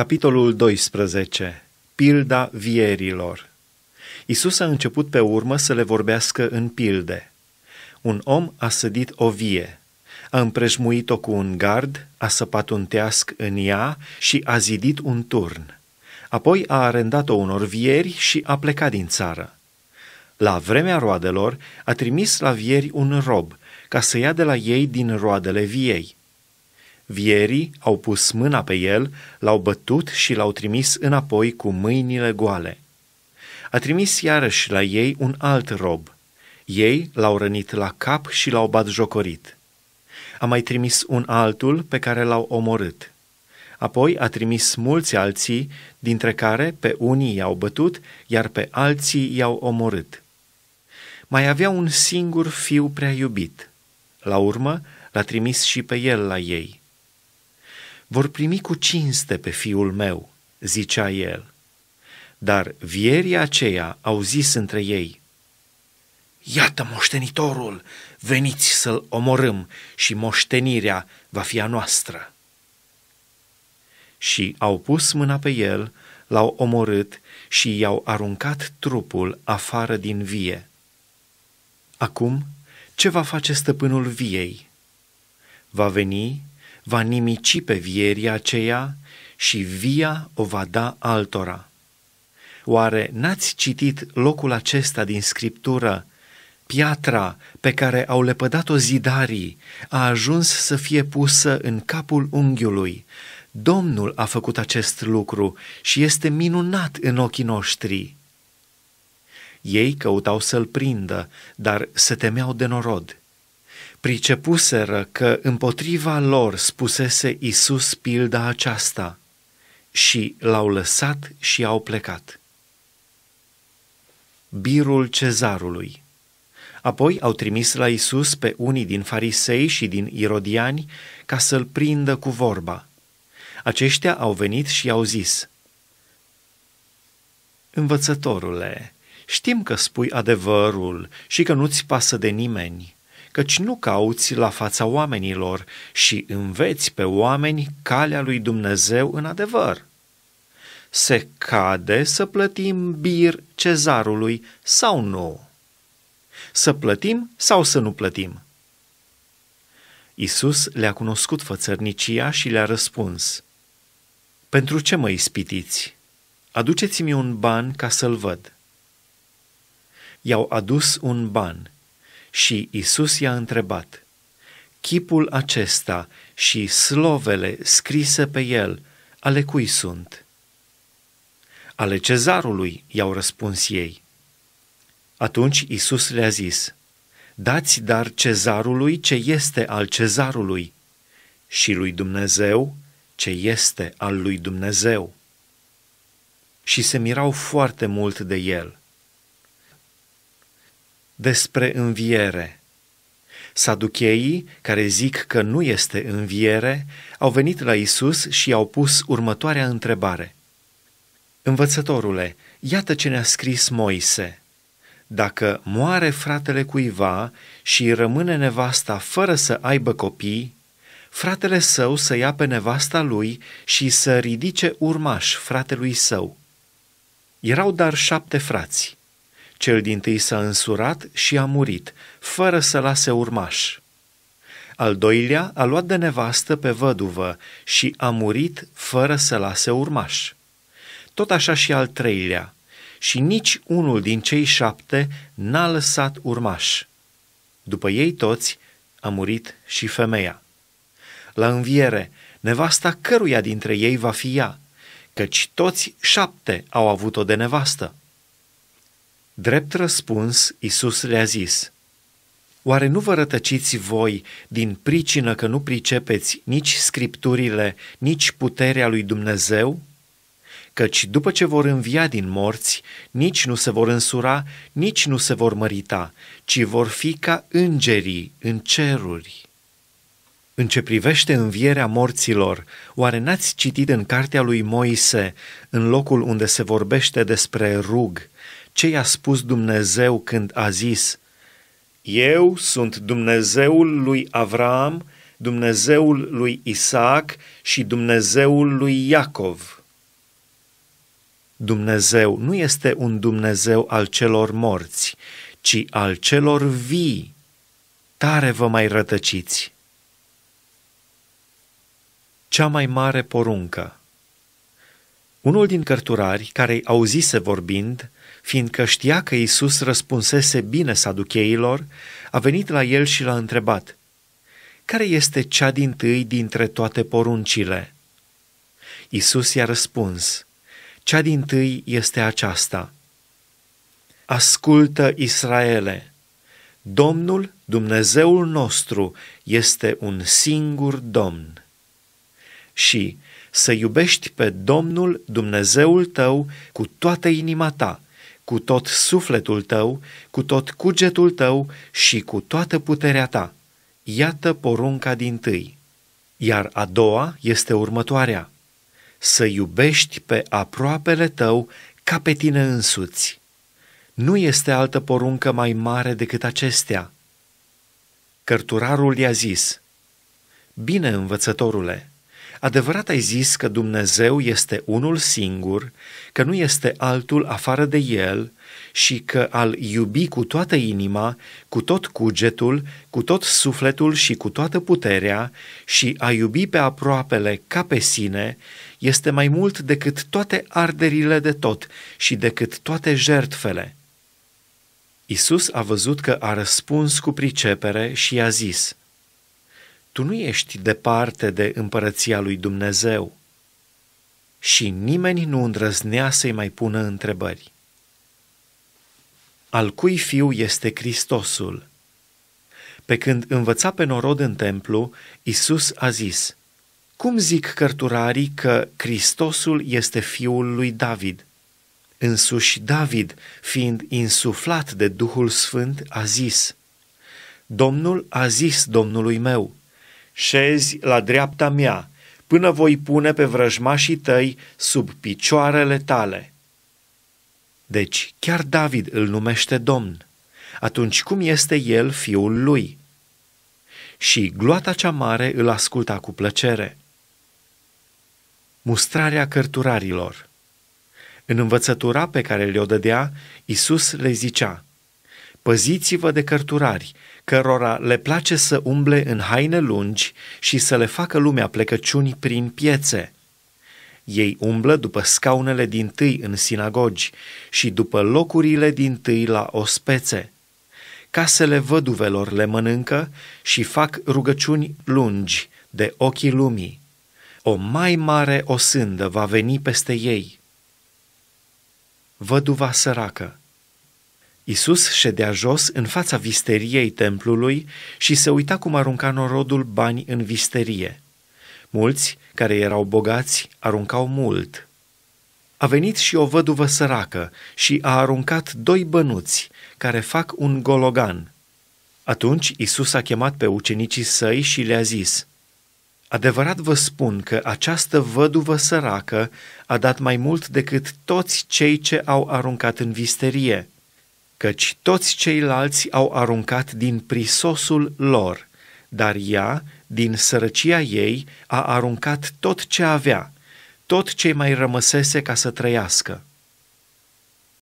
Capitolul 12. Pilda vierilor Isus a început pe urmă să le vorbească în pilde. Un om a sădit o vie, a împrejmuit-o cu un gard, a săpat un teasc în ea și a zidit un turn. Apoi a arendat-o unor vieri și a plecat din țară. La vremea roadelor a trimis la vieri un rob ca să ia de la ei din roadele viei – Vierii au pus mâna pe el, l-au bătut și l-au trimis înapoi cu mâinile goale. A trimis iarăși la ei un alt rob. Ei l-au rănit la cap și l-au bat jocorit. A mai trimis un altul pe care l-au omorât. Apoi a trimis mulți alții, dintre care pe unii i-au bătut, iar pe alții i-au omorât. Mai avea un singur fiu prea iubit. La urmă, l-a trimis și pe el la ei vor primi cu cinste pe fiul meu, zicea el. Dar vierii aceia au zis între ei, Iată moștenitorul, veniți să-l omorâm și moștenirea va fi a noastră. Și au pus mâna pe el, l-au omorât și i-au aruncat trupul afară din vie. Acum, ce va face stăpânul viei? Va veni va nimici pe vieria aceea și via o va da altora. Oare n-ați citit locul acesta din Scriptură? Piatra pe care au lepădat-o zidarii a ajuns să fie pusă în capul unghiului. Domnul a făcut acest lucru și este minunat în ochii noștri. Ei căutau să-l prindă, dar se temeau de norod pricepuseră că împotriva lor spusese Isus pilda aceasta și l-au lăsat și au plecat. Birul cezarului Apoi au trimis la Isus pe unii din farisei și din irodiani ca să-l prindă cu vorba. Aceștia au venit și au zis, Învățătorule, știm că spui adevărul și că nu-ți pasă de nimeni, căci nu cauți la fața oamenilor și înveți pe oameni calea lui Dumnezeu în adevăr. Se cade să plătim bir cezarului sau nu? Să plătim sau să nu plătim? Isus le-a cunoscut fățărnicia și le-a răspuns, Pentru ce mă ispitiți? Aduceți-mi un ban ca să-l văd. I-au adus un ban și Isus i-a întrebat, Chipul acesta și slovele scrise pe el, ale cui sunt? Ale cezarului, i-au răspuns ei. Atunci Isus le-a zis, Dați dar cezarului ce este al cezarului și lui Dumnezeu ce este al lui Dumnezeu. Și se mirau foarte mult de el despre înviere. Saducheii, care zic că nu este înviere, au venit la Isus și i-au pus următoarea întrebare. Învățătorule, iată ce ne-a scris Moise. Dacă moare fratele cuiva și rămâne nevasta fără să aibă copii, fratele său să ia pe nevasta lui și să ridice urmaș fratelui său. Erau dar șapte frați. Cel din tâi s-a însurat și a murit, fără să lase urmaș. Al doilea a luat de nevastă pe văduvă și a murit fără să lase urmaș. Tot așa și al treilea, și nici unul din cei șapte n-a lăsat urmaș. După ei toți a murit și femeia. La înviere, nevasta căruia dintre ei va fi ea, căci toți șapte au avut-o de nevastă. Drept răspuns, Isus le-a zis, Oare nu vă rătăciți voi din pricină că nu pricepeți nici scripturile, nici puterea lui Dumnezeu? Căci după ce vor învia din morți, nici nu se vor însura, nici nu se vor mărita, ci vor fi ca îngerii în ceruri. În ce privește învierea morților, oare n-ați citit în cartea lui Moise, în locul unde se vorbește despre rug, ce i-a spus Dumnezeu când a zis, Eu sunt Dumnezeul lui Avram, Dumnezeul lui Isaac și Dumnezeul lui Iacov. Dumnezeu nu este un Dumnezeu al celor morți, ci al celor vii. Tare vă mai rătăciți! Cea mai mare poruncă unul din cărturari, care îi auzise vorbind, fiindcă știa că Isus răspunsese bine saducheilor, a venit la el și l-a întrebat, Care este cea din tâi dintre toate poruncile? Isus i-a răspuns, Cea din tâi este aceasta. Ascultă, Israele! Domnul, Dumnezeul nostru, este un singur Domn. Și să iubești pe Domnul Dumnezeul tău cu toată inima ta, cu tot sufletul tău, cu tot cugetul tău și cu toată puterea ta. Iată porunca din tâi. Iar a doua este următoarea. Să iubești pe aproapele tău ca pe tine însuți. Nu este altă poruncă mai mare decât acestea. Cărturarul i-a zis, Bine, învățătorule, Adevărat ai zis că Dumnezeu este unul singur, că nu este altul afară de El și că al iubi cu toată inima, cu tot cugetul, cu tot sufletul și cu toată puterea și a iubi pe aproapele ca pe sine este mai mult decât toate arderile de tot și decât toate jertfele. Isus a văzut că a răspuns cu pricepere și i-a zis – tu nu ești departe de împărăția lui Dumnezeu. Și nimeni nu îndrăznea să-i mai pună întrebări. Al cui fiu este Hristosul? Pe când învăța pe norod în templu, Isus a zis, Cum zic cărturarii că Hristosul este fiul lui David? Însuși David, fiind insuflat de Duhul Sfânt, a zis, Domnul a zis Domnului meu, șezi la dreapta mea, până voi pune pe vrăjmașii tăi sub picioarele tale. Deci, chiar David îl numește Domn. Atunci cum este el fiul lui? Și gloata cea mare îl asculta cu plăcere. Mustrarea cărturarilor În învățătura pe care le-o dădea, Isus le zicea – Păziți-vă de cărturari, cărora le place să umble în haine lungi și să le facă lumea plecăciuni prin piețe. Ei umblă după scaunele din tâi în sinagogi și după locurile din tâi la ospețe. Casele văduvelor le mănâncă și fac rugăciuni lungi de ochii lumii. O mai mare osândă va veni peste ei. Văduva săracă Isus ședea jos în fața visteriei templului și se uita cum arunca norodul bani în visterie. Mulți, care erau bogați, aruncau mult. A venit și o văduvă săracă și a aruncat doi bănuți, care fac un gologan. Atunci Isus a chemat pe ucenicii săi și le-a zis, Adevărat vă spun că această văduvă săracă a dat mai mult decât toți cei ce au aruncat în visterie – căci toți ceilalți au aruncat din prisosul lor, dar ea, din sărăcia ei, a aruncat tot ce avea, tot ce mai rămăsese ca să trăiască.